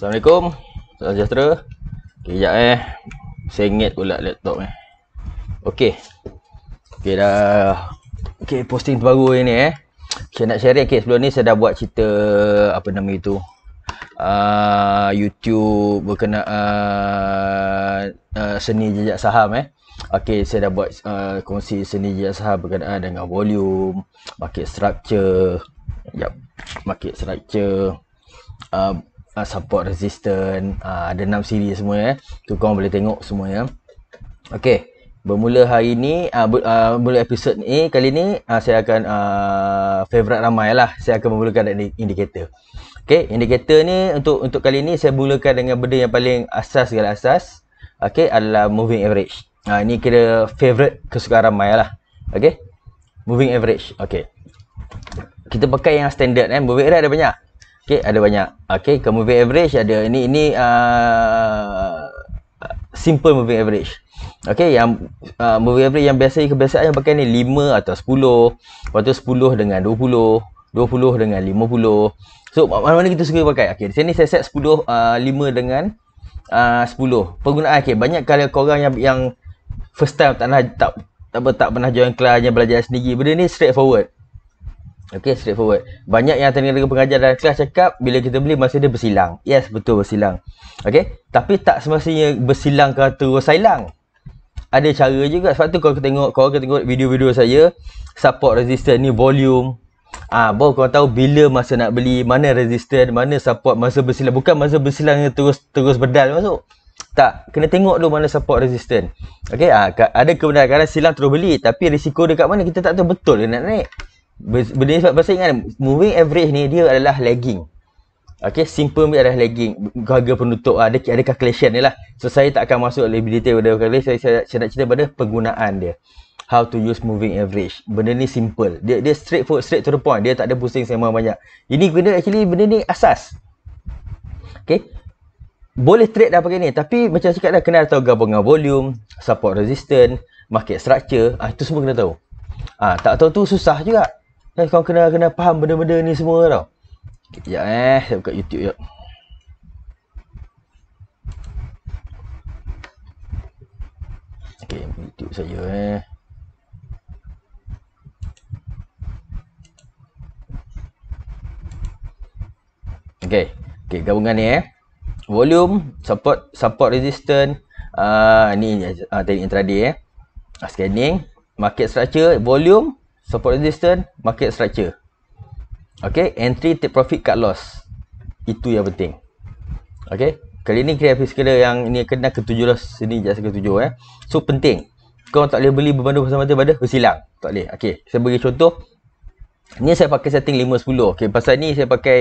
Assalamualaikum. Salam sejahtera. Okay, sekejap eh. Sengit pula laptop ni. Eh. Okay. Okay, dah. Okay, posting terbaru ni eh. Saya nak share. Okay, sebelum ni saya dah buat cerita apa nama itu. Uh, YouTube berkenaan uh, uh, seni jejak saham eh. Okay, saya dah buat uh, kongsi seni jejak saham berkenaan dengan volume, market structure. Yep, market structure. Uh, uh, support resistance uh, ada 6 siri semua ya. Eh. Tu kau boleh tengok semua ya. Okey. Bermula hari ni uh, bu- uh, bermula episod ni kali ni uh, saya akan a uh, favorite ramailah. Saya akan memulakan indicator. Okey, indicator ni untuk untuk kali ni saya mulakan dengan benda yang paling asas segala asas. Okey, adalah moving average. Ha uh, ni kira favorite kesukaan lah. Okey. Moving average. Okey. Kita pakai yang standard Eh. Moving average ada banyak. Okay, ada banyak. Okay, ke moving average ada. Ini ini uh, simple moving average. Okay, yang uh, ah, moving average yang biasa kebiasaan yang pakai ni 5 atau 10. Lepas tu 10 dengan 20. 20 dengan 50. So, mana-mana kita suka pakai. Okay, di sini saya set 10, uh, 5 dengan ah, uh, 10. Penggunaan, okay. Banyak kali korang yang yang first time tak nak, tak, tak, pernah join kelas, hanya belajar sendiri. Benda ni straight forward. Okay, straight forward. Banyak yang tanya-tanya pengajar dalam kelas cakap, bila kita beli, masa dia bersilang. Yes, betul bersilang. Okay, tapi tak semestinya bersilang ke terus silang. Ada cara juga. Sebab tu kalau kita tengok, kalau kita tengok video-video saya, support resistor ni volume. Ah, ha, baru korang tahu bila masa nak beli, mana resistor, mana support masa bersilang. Bukan masa bersilang yang terus terus berdal masuk. Tak, kena tengok dulu mana support resistance. Okay, ha, ada kebenaran kadang silang terus beli Tapi risiko dekat mana kita tak tahu betul ke nak naik benda ni pasal ingat kan, moving average ni dia adalah lagging Okay, simple ni adalah lagging harga penutup ada, ada calculation ni lah so saya tak akan masuk lebih detail pada calculation saya, saya, saya nak cerita pada penggunaan dia how to use moving average benda ni simple dia dia straight forward straight to the point dia tak ada pusing sama banyak ini benda actually benda ni asas Okay. boleh trade dah pakai ni tapi macam cakap dah kena tahu gabungan volume support resistance market structure ah itu semua kena tahu ah tak tahu tu susah juga Eh, kau kena kena faham benda-benda ni semua tau. Okay, sekejap eh. Saya buka YouTube sekejap. Okay, YouTube saya eh. Okay. Okay, gabungan ni eh. Volume, support, support resistance. Uh, ni uh, teknik intraday eh. Ah, scanning. Market structure, volume, support resistance, market structure. Okay, entry, take profit, cut loss. Itu yang penting. Okay, kali ni kira fiskal yang ni kena ke tujuh lah. Sini jasa ketujuh eh. So, penting. Kau tak boleh beli berbandu pasal mata pada, bersilang. Tak boleh. Okay, saya bagi contoh. Ni saya pakai setting 5.10. Okay, pasal ni saya pakai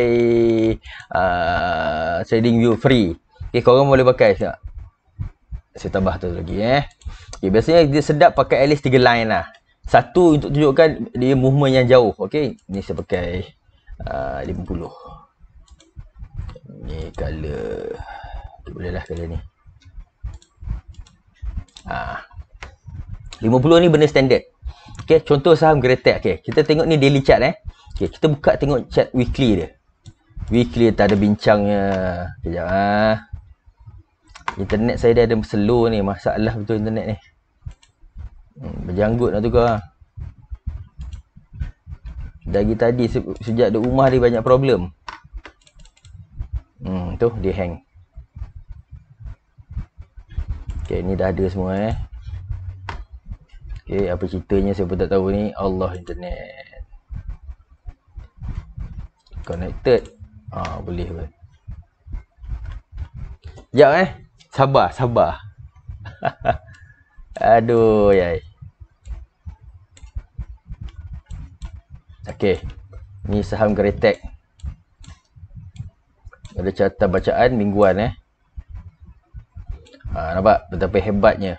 uh, trading view free. Okay, korang boleh pakai tak? Saya tambah tu lagi eh. Okay, biasanya dia sedap pakai at least 3 line lah satu untuk tunjukkan dia movement yang jauh okey ni saya pakai uh, 50 ni color okay, boleh lah color ni ah 50 ni benda standard okey contoh saham Gretek okey kita tengok ni daily chart eh okey kita buka tengok chart weekly dia weekly tak ada bincangnya eh. kejap ah internet saya dia ada slow ni masalah betul internet ni Berjanggut lah tu kau Dari tadi se sejak ada rumah dia banyak problem. Hmm, tu dia hang. Okay, ni dah ada semua eh. Okay, apa ceritanya siapa tak tahu ni. Allah Internet. Connected. Ah boleh ke? Sekejap eh. Sabar, sabar. Aduh, yai. Okey. Ni saham Geretek. Ada carta bacaan mingguan eh. Ha, nampak betapa hebatnya.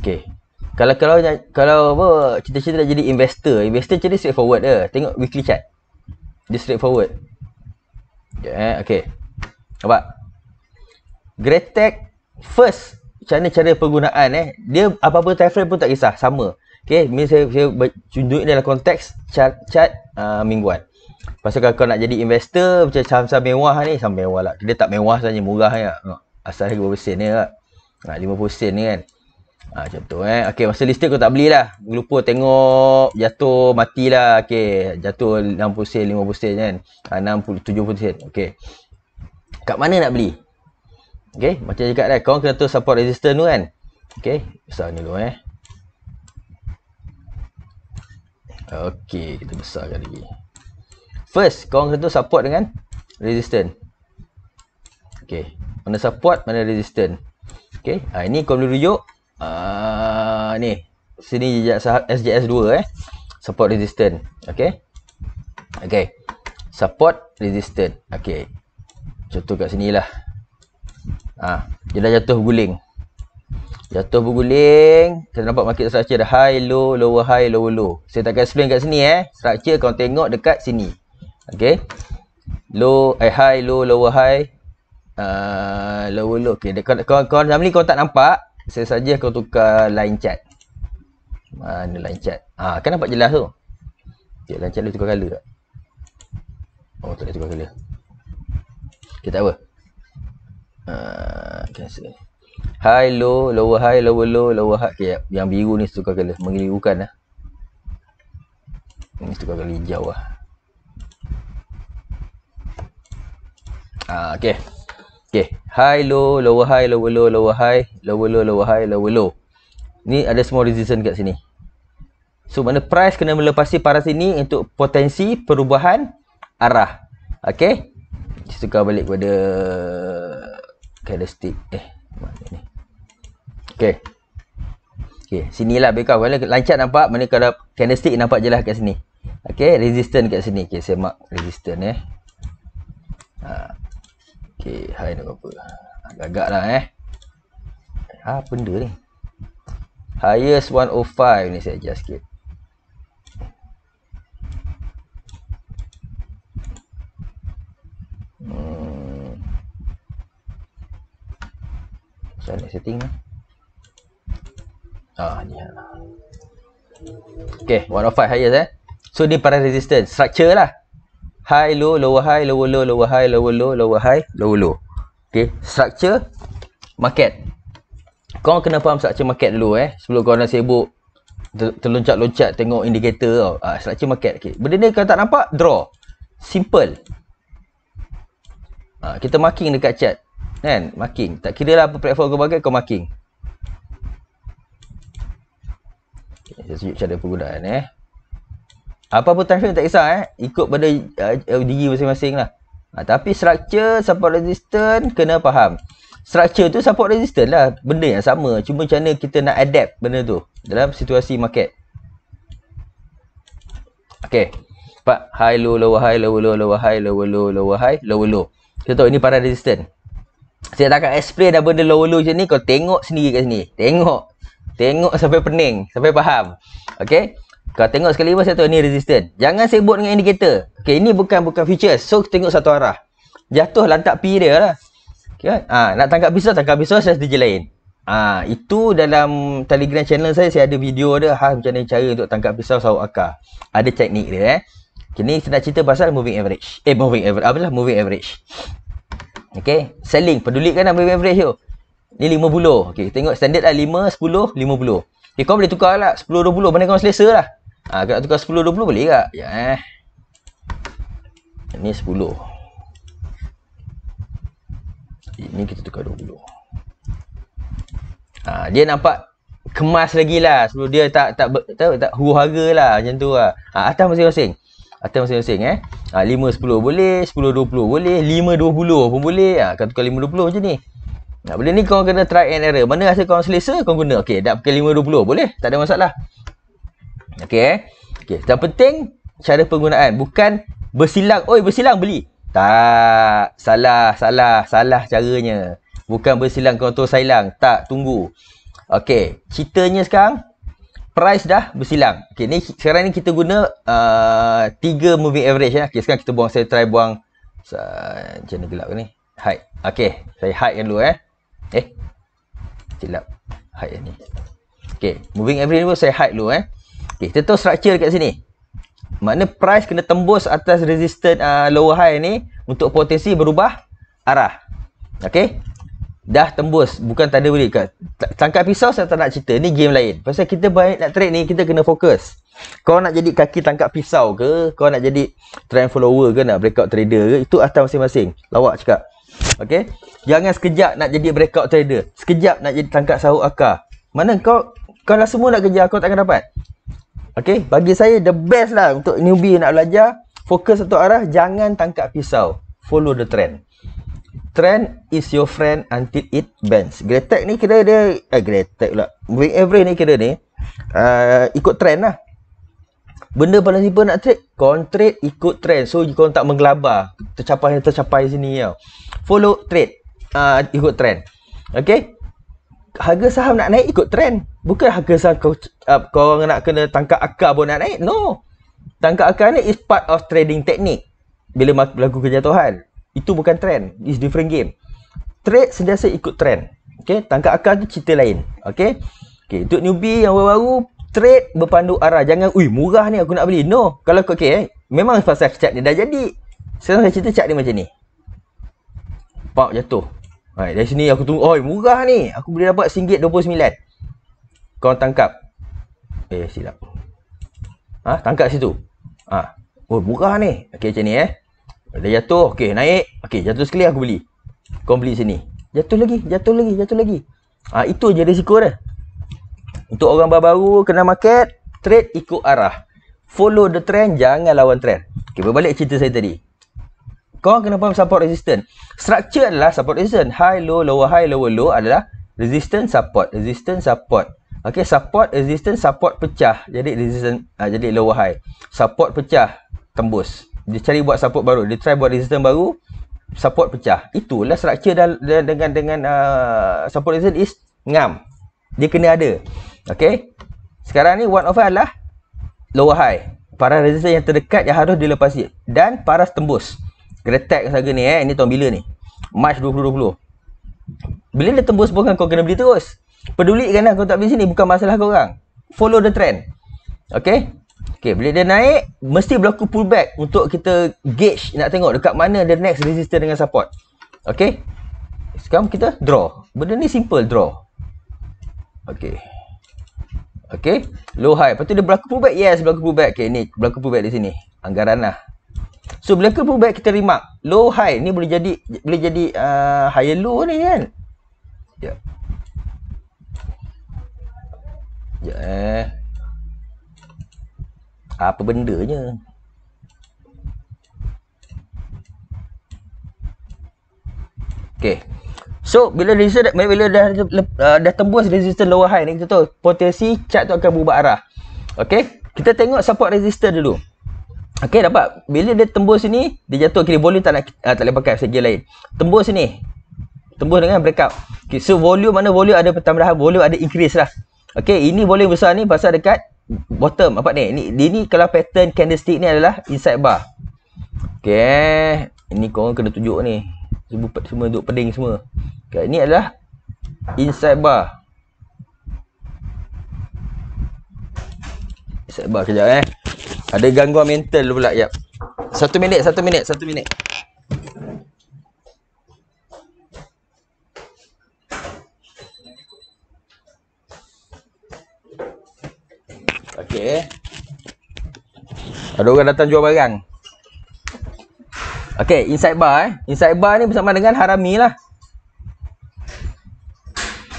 Okey. Kalau kalau kalau apa cita-cita nak jadi investor, investor jadi straight forward dia. Eh? Tengok weekly chart. Dia straight forward. Ya, yeah, okey. Nampak? Geretek first cara-cara penggunaan eh. Dia apa-apa time frame pun tak kisah, sama. Okay, ini saya, saya tunjuk dalam konteks chat-chat uh, mingguan. Pasal kalau kau nak jadi investor, macam saham-saham mewah ni, saham mewah lah. Dia tak mewah saja, murah ya. Asal lagi berapa sen ni lah. Ha, 50 sen ni kan. Ha, macam tu eh. Okay, masa listrik kau tak beli lah. Lupa tengok, jatuh, mati lah. Okay, jatuh 60 sen, 50 sen kan. Ha, 60, 70 sen. Okay. Kat mana nak beli? Okay, macam cakap lah. Kau kena tu support resistance tu kan. Okay, besar ni dulu eh. Okey, kita besarkan lagi. First, kau kena support dengan resistance. Okey, mana support, mana resistance. Okey, ah ini kau perlu rujuk ah ni. Sini SJS2 eh. Support resistance. Okey. Okey. Support resistance. Okey. Contoh kat lah. Ah, dia dah jatuh guling. Jatuh berguling. Kita nampak market structure dah high, low, lower high, lower low. Saya takkan explain kat sini eh. Structure kau tengok dekat sini. Okay. Low, eh high, low, lower high. Uh, lower low. Okay. Dekat, kau, kau, dalam ni kau tak nampak. Saya saja kau tukar line chart. Mana line chart? Ah, kan nampak jelas tu? Okay, line chart dia tukar colour tak? Oh, tak boleh tukar colour. Okay, tak apa. Uh, ah, cancel. Okay, high low lower high lower low lower high okay, yang biru ni suka color mengelirukan lah. Eh. ni tukar color hijau lah. ah, okay. Okay. high low lower high lower low lower high lower low lower high lower low ni ada semua resistance kat sini so mana price kena melepasi paras ini untuk potensi perubahan arah okey kita tukar balik kepada candlestick eh mana ni Okay, okay, sini lah. backup. Kalau lancar nampak, mana kalau candlestick nampak jelas kat sini. Okay, resistant kat sini. Okay, saya mark resistant eh. Ha. Okey, high nak apa? lah eh. Ha, benda ni. Highest 105 ni saya adjust sikit. Hmm. Saya nak setting ni. Eh? Ah, ni. Okay, 105 highest eh. So, dia para resistance. Structure lah. High, low, lower high, lower low, lower high, lower low, lower high, lower low. Okey, structure market. Kau kena faham structure market dulu eh. Sebelum kau orang sibuk terloncat-loncat tengok indikator tau. Ah, structure market. Okay. Benda ni kalau tak nampak, draw. Simple. Ah, kita marking dekat chat. Kan? Marking. Tak kira lah apa platform kau pakai, kau marking. Okay, saya tunjuk cara penggunaan eh. Apa-apa time frame tak kisah eh. Ikut pada uh, diri masing-masing lah. Ha, tapi structure support resistant kena faham. Structure tu support resistant lah. Benda yang sama. Cuma macam mana kita nak adapt benda tu dalam situasi market. Okay. Pak High, low, low, high, low, low, low, high, low, low, low, high, low, low. Kita tahu ini para resistant. Saya takkan explain dah benda low-low macam ni. Kau tengok sendiri kat sini. Tengok. Tengok sampai pening, sampai faham. Okey. Kau tengok sekali pun satu tahu ni resistant. Jangan sibuk dengan indicator. Okey, ini bukan bukan futures. So tengok satu arah. Jatuh lantak pi dia lah. Okey. Kan? Ah, ha, nak tangkap pisau, tangkap pisau saya strategi lain. Ah, ha, itu dalam Telegram channel saya saya ada video dia ha, macam mana cara untuk tangkap pisau sawak akar. Ada teknik dia eh. Okay, ni cerita pasal moving average. Eh, moving average. Apa lah moving average. Okay. Selling. Pedulikan lah moving average tu. Ni 50. Okey, tengok standard lah 5, 10, 50. Okay, kau boleh tukar lah 10, 20. Mana kau selesa lah. Ha, kau nak tukar 10, 20 boleh tak? Ya, eh. Ini 10. Ini kita tukar 20. Ha, dia nampak kemas lagi lah. Sebelum dia tak tak tak, tak, tak huru hara lah. Macam tu lah. Ha, atas masing-masing. Atas masing-masing eh. Ha, 5, 10 boleh. 10, 20 boleh. 5, 20 pun boleh. Ha, kau tukar 5, 20 macam ni. Nah, benda ni kau kena try and error. Mana rasa kau selesa kau guna. Okey, dah pakai 520 boleh. Tak ada masalah. Okey. Eh. Okey, yang penting cara penggunaan bukan bersilang. Oi, bersilang beli. Tak, salah, salah, salah caranya. Bukan bersilang kau tu sailang. Tak, tunggu. Okey, ceritanya sekarang price dah bersilang. Okey, ni sekarang ni kita guna a uh, 3 moving average ya. Okey, sekarang kita buang saya try buang macam mana gelap ni. Hide. Okey, saya hide dulu eh. Eh. Silap. Hide ni. Okay. Moving average dulu saya hide dulu eh. Okay. Kita tahu structure dekat sini. Makna price kena tembus atas resistance uh, lower high ni. Untuk potensi berubah arah. Okay. Dah tembus. Bukan tak ada boleh. Tangkap pisau saya tak nak cerita. Ni game lain. Pasal kita baik nak trade ni. Kita kena fokus. Kau nak jadi kaki tangkap pisau ke? Kau nak jadi trend follower ke? Nak breakout trader ke? Itu atas masing-masing. Lawak cakap. Okay, Jangan sekejap nak jadi breakout trader. Sekejap nak jadi tangkap sahut akar. Mana kau kalau semua nak kerja kau akan dapat. Okay, bagi saya the best lah untuk newbie nak belajar, fokus satu arah, jangan tangkap pisau. Follow the trend. Trend is your friend until it bends. Great tech ni kira dia, eh great tech pula. Moving average ni kira ni, uh, ikut trend lah. Benda paling simple nak trade trade ikut trend So you korang tak menggelabar Tercapai yang tercapai sini tau Follow trade uh, Ikut trend Okay Harga saham nak naik ikut trend Bukan harga saham kau, uh, korang nak kena tangkap akar pun nak naik No Tangkap akar ni is part of trading technique Bila berlaku kejatuhan Itu bukan trend It's different game Trade sentiasa ikut trend Okay Tangkap akar tu cerita lain Okay Okay Untuk newbie yang baru-baru trade berpandu arah. Jangan, ui murah ni aku nak beli. No. Kalau kau okay, eh. Memang pasal cat ni dah jadi. Sekarang saya cerita cat ni macam ni. Pak jatuh. Right, dari sini aku tunggu. Oi murah ni. Aku boleh dapat RM1.29. Kau tangkap. Eh silap. Ha? Tangkap situ. Ah, ha. Oh murah ni. Okay macam ni eh. Dah jatuh. Okay naik. Okay jatuh sekali aku beli. Kau beli sini. Jatuh lagi. Jatuh lagi. Jatuh lagi. Ah ha, Itu je risiko dia. Untuk orang baru-baru kena market, trade ikut arah. Follow the trend, jangan lawan trend. Okay, berbalik cerita saya tadi. Kau kena faham support resistance. Structure adalah support resistance. High, low, lower, high, lower, low adalah resistance, support. Resistance, support. Okay, support, resistance, support, pecah. Jadi, resistance, uh, ah, jadi lower, high. Support, pecah, tembus. Dia cari buat support baru. Dia try buat resistance baru, support, pecah. Itulah structure dengan dengan, dengan uh, support resistance is ngam. Dia kena ada. Dia kena ada. Okay. Sekarang ni 105 adalah lower high. para resistor yang terdekat yang harus dilepasi. Dan paras tembus. Gretek saga ni eh. Ini tahun bila ni? March 2020. Bila dia tembus pun kan kau kena beli terus. Pedulikan lah kau tak beli sini. Bukan masalah kau orang. Follow the trend. Okay. Okay. Bila dia naik, mesti berlaku pullback untuk kita gauge nak tengok dekat mana the next resistor dengan support. Okay. Sekarang kita draw. Benda ni simple draw. Okay. Okay. Low high. Lepas tu dia berlaku pullback. Yes, berlaku pullback. Okay, ni berlaku pullback di sini. Anggaran lah. So, berlaku pullback kita remark. Low high. Ni boleh jadi boleh jadi uh, higher low ni kan? Sekejap. Sekejap eh. Apa bendanya? Okay. So bila resistance bila dah uh, dah tembus resistor lower high ni kita tahu potensi chart tu akan berubah arah. Okey, kita tengok support resistor dulu. Okey, dapat. Bila dia tembus sini, dia jatuh kiri volume tak nak uh, tak boleh pakai segi lain. Tembus sini. Tembus dengan breakout. Okey, so volume mana volume ada pertambahan, volume ada increase lah. Okey, ini volume besar ni pasal dekat bottom apa ni? Ini dia ni kalau pattern candlestick ni adalah inside bar. Okey, ini kau kena tunjuk ni semua, semua duduk peding semua kat ini adalah inside bar inside bar kejap eh ada gangguan mental tu pula yap. satu minit satu minit satu minit Okay. ada orang datang jual barang Okay, inside bar eh. Inside bar ni bersama dengan harami lah.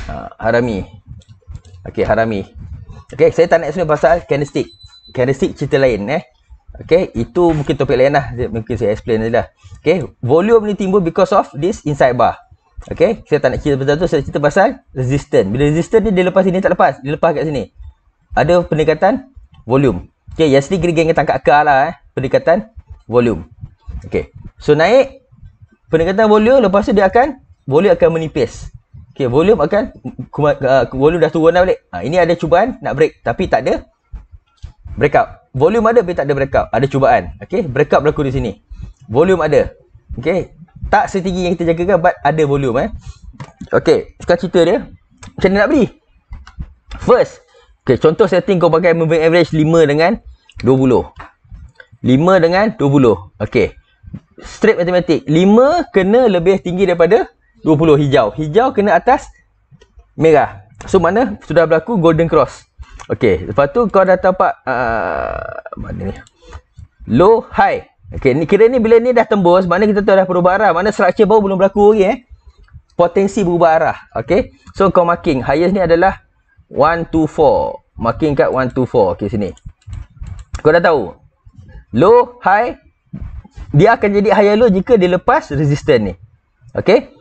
Ha, harami. Okay, harami. Okay, saya tak nak sini pasal candlestick. Candlestick cerita lain eh. Okay, itu mungkin topik lain lah. Mungkin saya explain saja lah. Okay, volume ni timbul because of this inside bar. Okay, saya tak nak cerita pasal tu. Saya cerita pasal resistant. Bila resistant ni dia lepas sini, tak lepas. Dia lepas kat sini. Ada peningkatan volume. Okay, yang sini kira-kira tangkap akar lah eh. Pendekatan volume. Okey. So naik peningkatan volume lepas tu dia akan volume akan menipis. Okey, volume akan uh, volume dah turun dah balik. Ha, ini ada cubaan nak break tapi tak ada break breakout. Volume ada tapi tak ada break breakout. Ada cubaan. Okey, break breakout berlaku di sini. Volume ada. Okey. Tak setinggi yang kita jagakan but ada volume eh. Okey, sekarang cerita dia. Macam mana nak beli? First, okey, contoh setting kau pakai moving average 5 dengan 20. 5 dengan 20. Okey straight matematik 5 kena lebih tinggi daripada 20 hijau hijau kena atas merah so mana sudah berlaku golden cross Okey, lepas tu kau dah dapat uh, mana ni low high Okey, ni kira ni bila ni dah tembus mana kita tahu dah berubah arah mana structure baru belum berlaku lagi eh potensi berubah arah Okey, so kau marking highest ni adalah 1 2 4 marking kat 1 2 4 Okey, sini kau dah tahu low high dia akan jadi higher low jika dia lepas resistance ni. Okay?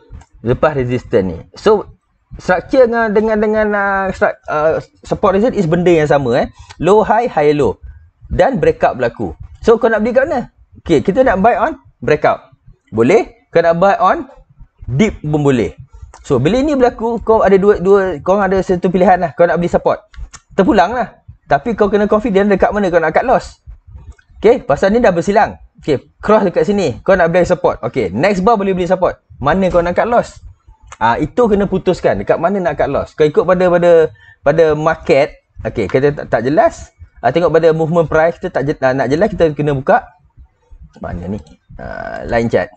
Lepas resistance ni. So, structure dengan dengan, dengan uh, uh, support resistance is benda yang sama eh. Low, high, higher low. Dan breakout berlaku. So, kau nak beli kat mana? Okay, kita nak buy on breakout. Boleh? Kau nak buy on deep pun boleh. So, bila ni berlaku, kau ada dua, dua kau ada satu pilihan lah. Kau nak beli support. Terpulang lah. Tapi kau kena confident dekat mana kau nak cut loss. Okay, pasal ni dah bersilang. Okay, cross dekat sini. Kau nak beli support. Okay, next bar boleh beli support. Mana kau nak cut loss? Ah, itu kena putuskan. Dekat mana nak cut loss? Kau ikut pada pada pada market. Okay, kita tak, tak jelas. Ah, tengok pada movement price. Kita tak je, ah, nak jelas. Kita kena buka. Mana ni? Ah, line chart.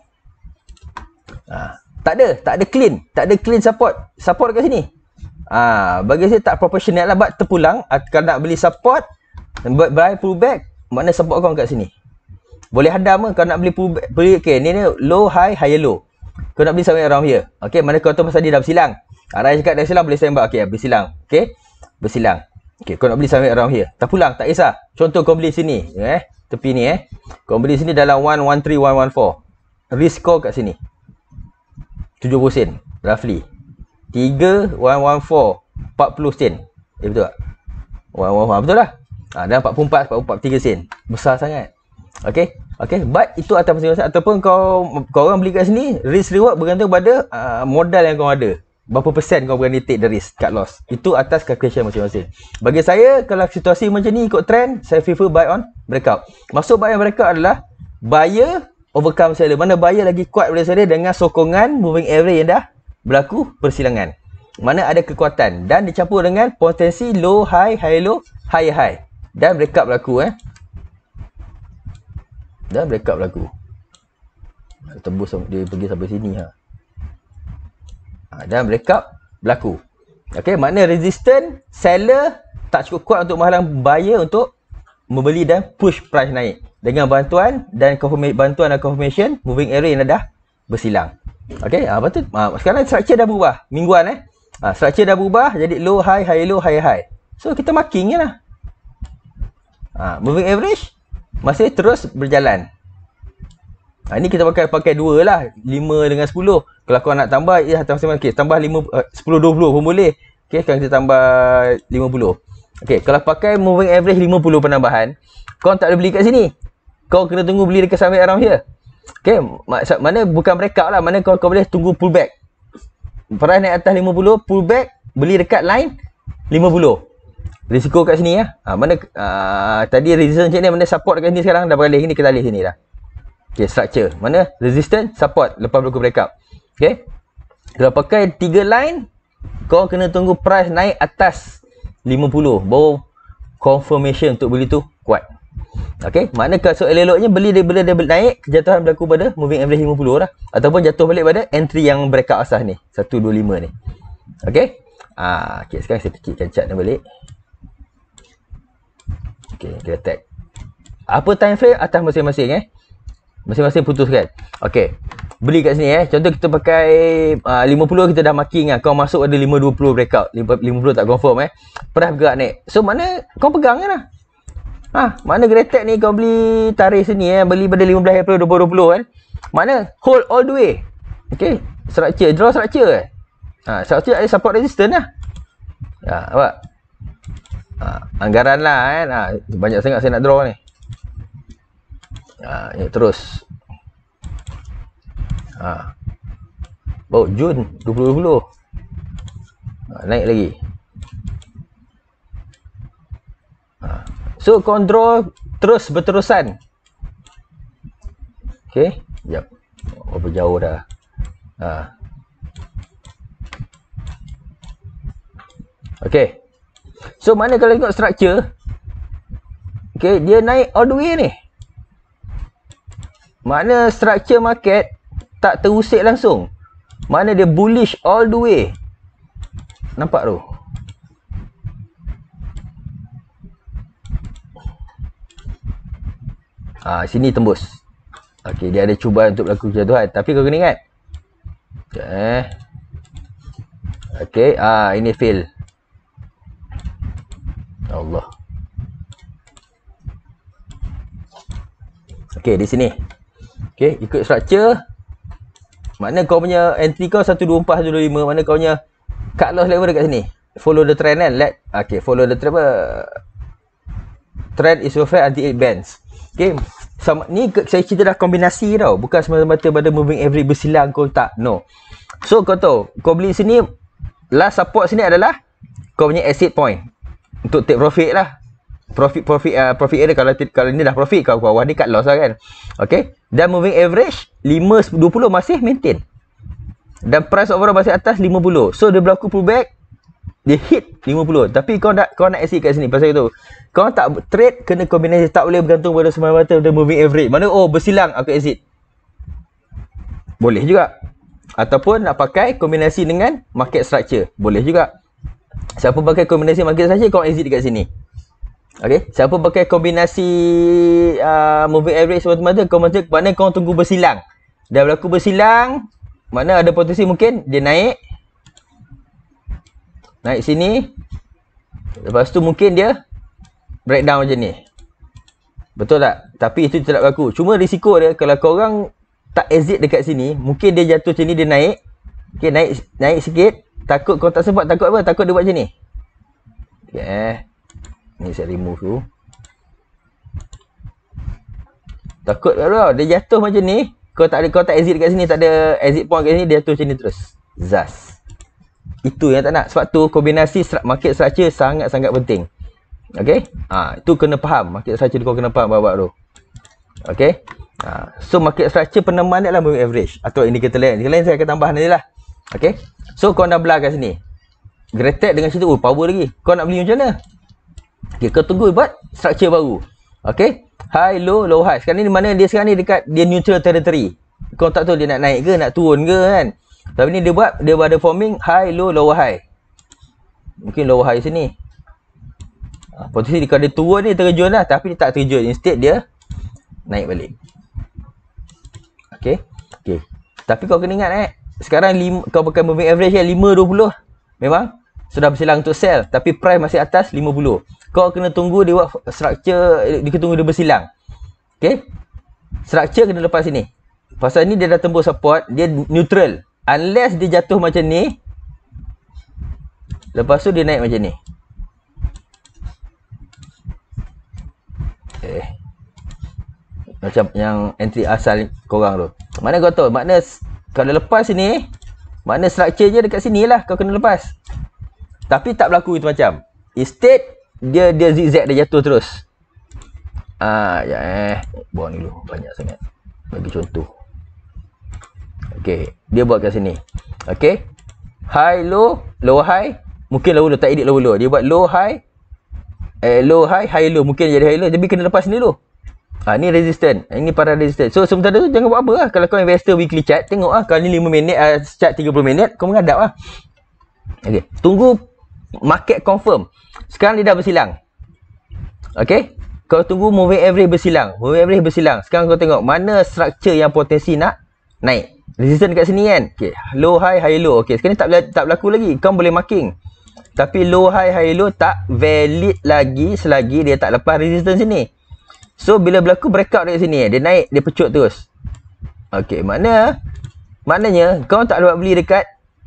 Ah, tak ada. Tak ada clean. Tak ada clean support. Support dekat sini. Ah, bagi saya tak proportional lah. But terpulang. Ah, kalau nak beli support. Buy pullback. Mana support kau dekat sini? Boleh hadam ke kau nak beli beli okay, ni ni low high high low. Kau nak beli sampai around here. Okay mana kau tahu pasal dia dah bersilang. Arai ah, ha, cakap dah silang boleh sembak. Okey, bersilang. okay. Bersilang. Okey, kau nak beli sampai around here. Tak pulang, tak kisah. Contoh kau beli sini, eh. Tepi ni eh. Kau beli sini dalam 113114. Risk kau kat sini. 70 sen roughly. 3114 40 sen. Ya eh, betul tak? 111 betul lah. Ah ha, dan 44 44 3 sen. Besar sangat. Okay. Okay. But itu atas masing-masing. Ataupun kau kau orang beli kat sini. Risk reward bergantung pada uh, modal yang kau ada. Berapa persen kau berani take the risk cut loss. Itu atas calculation masing-masing. Bagi saya, kalau situasi macam ni ikut trend, saya prefer buy on breakout. Maksud buy on breakout adalah buyer overcome seller. Mana buyer lagi kuat daripada seller dengan sokongan moving average yang dah berlaku persilangan. Mana ada kekuatan dan dicampur dengan potensi low, high, high, low, high, high. Dan breakout berlaku eh dan up lagu tembus dia pergi sampai sini ha. ha dan backup berlaku okey makna resistant seller tak cukup kuat untuk menghalang buyer untuk membeli dan push price naik dengan bantuan dan bantuan dan confirmation moving array yang dah bersilang Okay ha apa tu ha, sekarang structure dah berubah mingguan eh ha, structure dah berubah jadi low high high low high high so kita marking lah. ha moving average masih terus berjalan ha, ini kita pakai pakai dua lah lima dengan sepuluh. kalau kau nak tambah ya tambah sama okay, tambah lima eh, sepuluh dua puluh pun boleh okey sekarang kita tambah puluh. okey kalau pakai moving average lima puluh penambahan kau tak boleh beli kat sini kau kena tunggu beli dekat sambil around here okey maksud mana bukan mereka lah mana kau kau boleh tunggu pullback price naik atas puluh pullback beli dekat line risiko kat sini ya Ha, mana uh, tadi resistance macam ni, mana support kat sini sekarang dah beralih sini, kita alih sini dah. Okay, structure. Mana resistance, support lepas berlaku breakup. Okay. Kalau pakai tiga line, kau kena tunggu price naik atas 50. Baru confirmation untuk beli tu kuat. Okay. Maknakah so eloknya beli dia boleh dia naik, kejatuhan berlaku pada moving average 50 lah. Ataupun jatuh balik pada entry yang breakup asas ni. 125 ni. Okay. Ah, okay, sekarang saya kecilkan chart ni balik. Okey, kita tag. Apa time frame atas masing-masing eh? Masing-masing putuskan. Okey. Beli kat sini eh. Contoh kita pakai ah, uh, 50 kita dah marking kan. Kau masuk ada 520 breakout. 50 tak confirm eh. Pernah bergerak naik. So mana kau pegang kan lah. Ha, mana Gretek ni kau beli tarik sini eh. Beli pada 15 April 2020 kan. Mana hold all the way. Okay. Structure. Draw structure eh. Ha, structure ada support resistance lah. Ha, nampak? ha, anggaran lah kan ha, banyak sangat saya nak draw ni ha, ya, terus ha. oh Jun 2020 ha, naik lagi ha. so control terus berterusan ok sekejap berapa jauh dah ha. ok ok So mana kalau tengok structure Okay dia naik all the way ni Mana structure market Tak terusik langsung Mana dia bullish all the way Nampak tu Ah Sini tembus Okay dia ada cuba untuk berlaku macam tu Tapi kau kena ingat Okay eh. Okay ah, ha, Ini fail Okey, di sini. Okey, ikut structure. Mana kau punya entry kau 124 125, mana kau punya cut loss level dekat sini. Follow the trend kan. Let okey, follow the trend apa? Trend is over anti 8 bands. Okey. Sama ni saya cerita dah kombinasi tau. Bukan semata-mata pada moving average bersilang kau tak. No. So kau tahu, kau beli sini last support sini adalah kau punya exit point untuk take profit lah profit profit uh, profit area kalau kalau ini dah profit kau bawah ni cut loss lah kan okey dan moving average 5 20 masih maintain dan price overall masih atas 50 so dia berlaku pullback dia hit 50 tapi kau nak kau nak exit kat sini pasal itu kau tak trade kena kombinasi tak boleh bergantung pada semata-mata pada moving average mana oh bersilang aku exit boleh juga ataupun nak pakai kombinasi dengan market structure boleh juga siapa pakai kombinasi market structure kau exit dekat sini Okey, siapa pakai kombinasi uh, moving average semata-mata, kau mesti mana kau tunggu bersilang. Dah berlaku bersilang, mana ada potensi mungkin dia naik. Naik sini. Lepas tu mungkin dia breakdown macam ni. Betul tak? Tapi itu tidak berlaku. Cuma risiko dia kalau kau orang tak exit dekat sini, mungkin dia jatuh sini dia naik. Okey, naik naik sikit. Takut kau tak sempat, takut apa? Takut dia buat macam ni. Okey. Eh ni saya remove tu takut kalau dia jatuh macam ni kau tak ada kau tak exit kat sini tak ada exit point kat sini dia jatuh macam ni terus zas itu yang tak nak sebab tu kombinasi market structure sangat-sangat penting Okay, ha, itu kena faham market structure kau kena faham bab-bab tu ok ha, so market structure peneman dia lah moving average atau ini kita lain indicator lain saya akan tambah nanti lah Okay, so kau dah belah kat sini Gretek dengan situ, oh power lagi. Kau nak beli macam mana? Okay, kau tunggu buat structure baru. Okay. High, low, low, high. Sekarang ni di mana dia sekarang ni dekat dia neutral territory. Kau tak tahu dia nak naik ke, nak turun ke kan. Tapi ni dia buat, dia ada forming high, low, low, high. Mungkin low, high sini. Ah, Potensi dia, kalau dia turun ni terjun lah. Tapi dia tak terjun. Instead dia naik balik. Okay. Okay. Tapi kau kena ingat eh. Sekarang lima, kau pakai moving average ya eh, 5.20. Memang sudah bersilang untuk sell. Tapi price masih atas 50. 50 kau kena tunggu dia buat structure dia tunggu dia bersilang okey structure kena lepas sini pasal ni dia dah tembus support dia neutral unless dia jatuh macam ni lepas tu dia naik macam ni okey eh. macam yang entry asal korang tu mana kau tahu makna kalau lepas sini makna structure je dekat sini lah. kau kena lepas tapi tak berlaku itu macam instead dia dia zigzag dia jatuh terus. Ah, ya eh, buang dulu banyak sangat. Bagi contoh. Okey, dia buat kat sini. Okey. High low, low high. Mungkin low low tak edit low low. Dia buat low high. Eh low high, high low. Mungkin jadi high low. Jadi kena lepas sini dulu. Ah, ni resistant. Ini eh, para resistant. So sementara tu jangan buat apa lah. Kalau kau investor weekly chart, tengok lah. ah. Kalau ni 5 minit, uh, chart 30 minit, kau mengadap lah. Okey, tunggu market confirm sekarang dia dah bersilang Okay. kau tunggu moving average bersilang moving average bersilang sekarang kau tengok mana structure yang potensi nak naik resistance dekat sini kan Okay. low high high low Okay. sekarang ni tak, tak berlaku lagi kau boleh marking tapi low high high low tak valid lagi selagi dia tak lepas resistance sini so bila berlaku breakout dekat sini dia naik dia pecut terus Okay. mana maknanya kau tak dapat beli dekat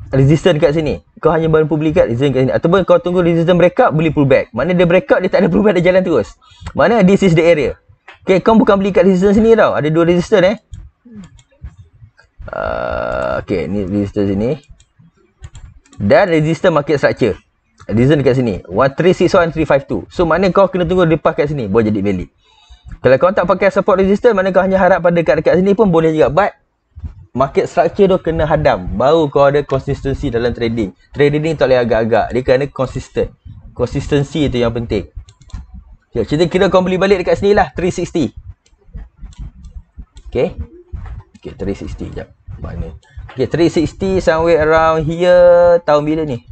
Resistor kat sini kau hanya mampu beli kat resistor kat sini ataupun kau tunggu resistance breakout beli pullback mana dia breakout dia tak ada pullback dia jalan terus mana this is the area okay kau bukan beli kat resistor ni tau ada dua resistor eh uh, okay ni resistor sini dan resistor market structure Resistor kat sini 1361352 so mana kau kena tunggu lepas kat sini boleh jadi valid kalau kau tak pakai support resistor, mana kau hanya harap pada dekat-dekat sini pun boleh juga but market structure tu kena hadam baru kau ada konsistensi dalam trading trading ni tak boleh agak-agak dia kena konsisten konsistensi tu yang penting Ya, cerita kira kau beli balik dekat sini lah 360 ok ok 360 sekejap mana ok 360 somewhere around here tahun bila ni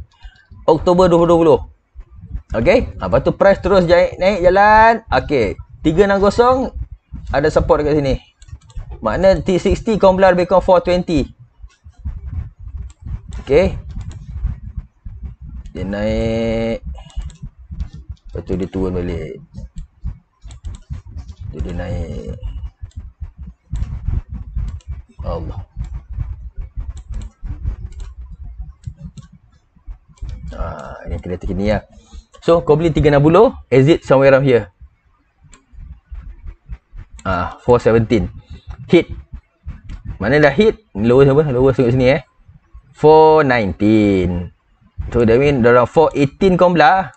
Oktober 2020 ok ha, lepas tu price terus naik, naik jalan ok 360 ada support dekat sini Makna T60 kau belah lebih kurang 420. okay? Dia naik. Lepas tu dia turun balik. Dia, dia naik. Allah. Ah, ini kereta kini lah. So, kau beli 360. Exit somewhere around here. Ah, 417. 417 hit mana dah hit lower apa lower tengok sini eh 419 so that mean dalam 418 kau belah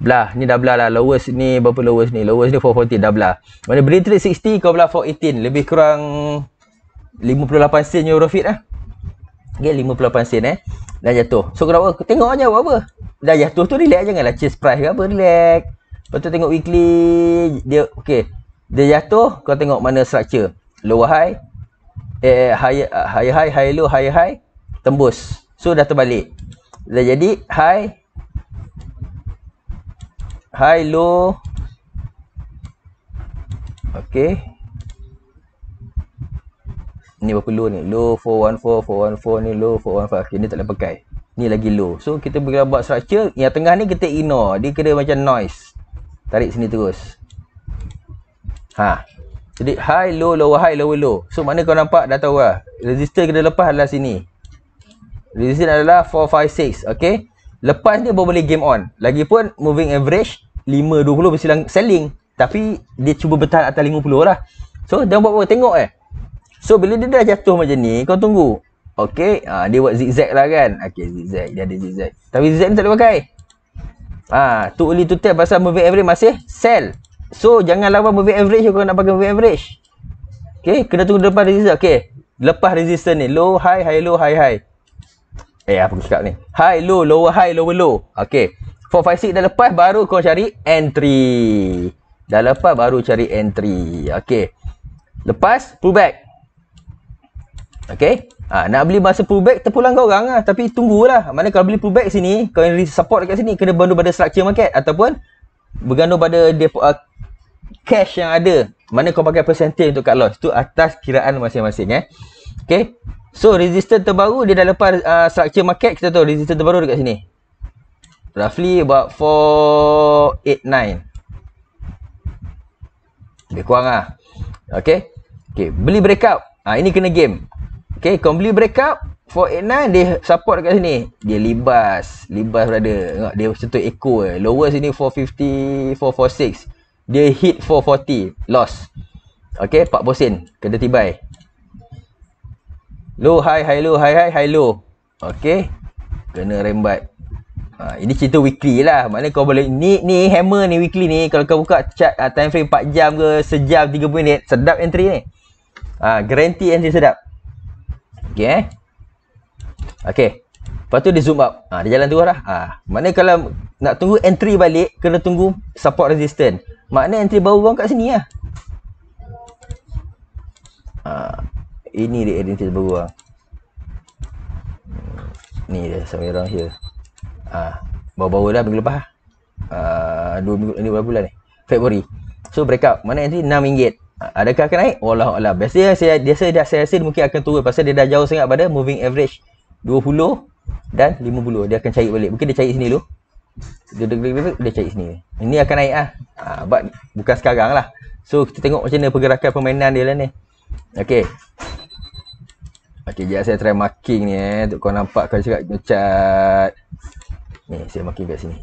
belah ni dah belah lah lower sini berapa lower sini lower sini 440 dah belah mana beli 360 kau belah 418 lebih kurang 58 sen euro fit lah okay, 58 sen eh dah jatuh so kenapa tengok aja buat apa dah jatuh tu relax janganlah chase price ke apa relax lepas tu tengok weekly dia okay dia jatuh kau tengok mana structure low high eh high high high, high low high high tembus so dah terbalik dah jadi high high low okey ni berapa low ni low 414 414 ni low 415 okay, ni tak boleh pakai ni lagi low so kita bila buat structure yang tengah ni kita ignore dia kena macam noise tarik sini terus ha jadi high, low, lower high, lower low. So mana kau nampak dah tahu lah. Resistor kena lepas lah adalah sini. Resistor adalah 4, 5, 6. Okay. Lepas ni baru boleh game on. Lagipun moving average 5, 20 bersilang selling. Tapi dia cuba bertahan atas 50 lah. So dia buat apa? Tengok eh. So bila dia dah jatuh macam ni, kau tunggu. Okay. Ha, dia buat zigzag lah kan. Okay zigzag. Dia ada zigzag. Tapi zigzag ni tak boleh pakai. Ah, ha, Too early to tell pasal moving average masih sell. So jangan lawan moving average kalau nak pakai moving average. Okey, kena tunggu depan resistor. Lah. Okey. Lepas resistor ni low high high low high high. Eh apa aku cakap ni? High low lower high lower low. Okey. 4 5 6 dah lepas baru kau cari entry. Dah lepas baru cari entry. Okey. Lepas pullback. Okey. Ah ha, nak beli masa pullback terpulang kau oranglah tapi tunggulah. Mana kalau beli pullback sini, kau yang support dekat sini kena bantu pada structure market ataupun bergantung pada depo, uh, cash yang ada mana kau pakai percentage untuk cut loss tu atas kiraan masing-masing eh okey so resistance terbaru dia dah lepas uh, structure market kita tahu resistance terbaru dekat sini roughly about 489 lebih kurang lah okey Okay, beli breakout ha, ini kena game okey kau beli breakout 489 dia support kat sini. Dia libas. Libas brother. Tengok dia macam tu echo Eh. Lower sini 450, 446. Dia hit 440. Loss. Okay, pak bosin Kena tibai. Low, high, high, low, high, high, high, low. Okay. Kena rembat. Ha, ini cerita weekly lah. Maknanya kau boleh, ni, ni, hammer ni weekly ni. Kalau kau buka chat uh, ah, time frame 4 jam ke, sejam 30 minit. Sedap entry ni. Ha, guarantee entry sedap. Okay, eh. Okey. Lepas tu dia zoom up. Ha, dia jalan terus lah. Ha. Maknanya kalau nak tunggu entry balik, kena tunggu support resistance. Maknanya entry baru orang kat sini lah. Ha. Ini dia entry baru orang. Lah. Hmm, ni dia somewhere around here. Ha. Baru-baru lah minggu lepas lah. Ha. Dua minggu ni berapa bulan ni? Februari. So break up. Mana entry RM6. Ha, adakah akan naik? Wallah Allah. Biasanya saya, biasa dia, saya rasa dia mungkin akan turun. Pasal dia dah jauh sangat pada moving average 20 dan 50 dia akan cari balik mungkin dia cari sini dulu dia, dia, dia, dia, dia cari sini ini akan naik lah ha, but bukan sekarang lah so kita tengok macam mana pergerakan permainan dia lah ni ok ok jap saya try marking ni eh untuk korang nampak kalau cakap ngecat ni saya marking kat sini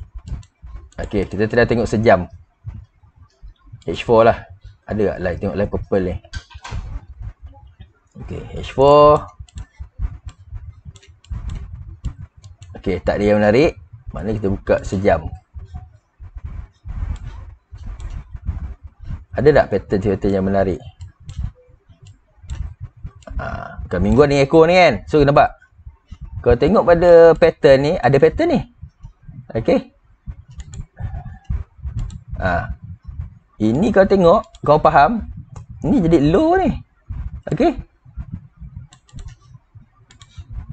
ok kita telah tengok sejam H4 lah ada tak live tengok live purple ni ok H4 Okey, tak ada yang menarik. Maknanya kita buka sejam. Ada tak pattern-pattern yang menarik? Ha, mingguan ni ekor ni kan? So, nampak? Kau tengok pada pattern ni, ada pattern ni. Okey. Ha. Ini kau tengok, kau faham? Ini jadi low ni. Okey.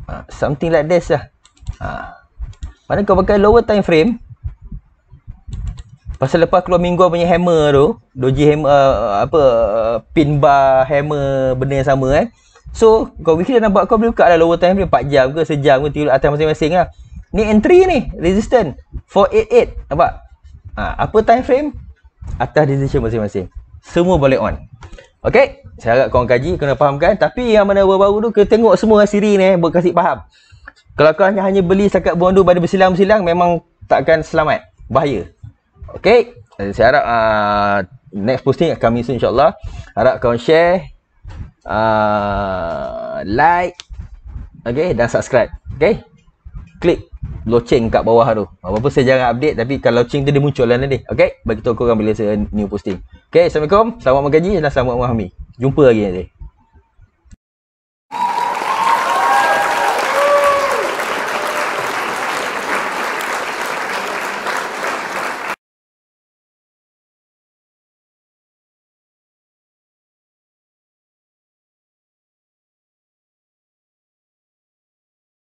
Ha, something like this lah ha. mana kau pakai lower time frame pasal lepas keluar minggu punya hammer tu doji hammer uh, apa uh, pin bar hammer benda yang sama eh so kau fikir nak buat kau boleh buka lah lower time frame 4 jam ke sejam ke tiru atas masing-masing lah ni entry ni resistant 488 nampak ha, apa time frame atas decision masing-masing semua boleh on Okay? saya agak kau kaji kena fahamkan tapi yang mana baru-baru tu kena tengok semua siri ni eh, buat kasih faham kalau kau hanya, hanya beli sakat bondu pada bersilang-bersilang memang takkan selamat. Bahaya. Okay, eh, Saya harap uh, next posting akan kami soon insya Harap kau share uh, like okay dan subscribe. Okay, Klik loceng kat bawah tu. Apa-apa saya jangan update tapi kalau loceng tu dia muncul lah nanti. Okey. Bagi tu kau orang bila saya new posting. Okay, assalamualaikum. Selamat mengaji dan selamat memahami. Jumpa lagi nanti.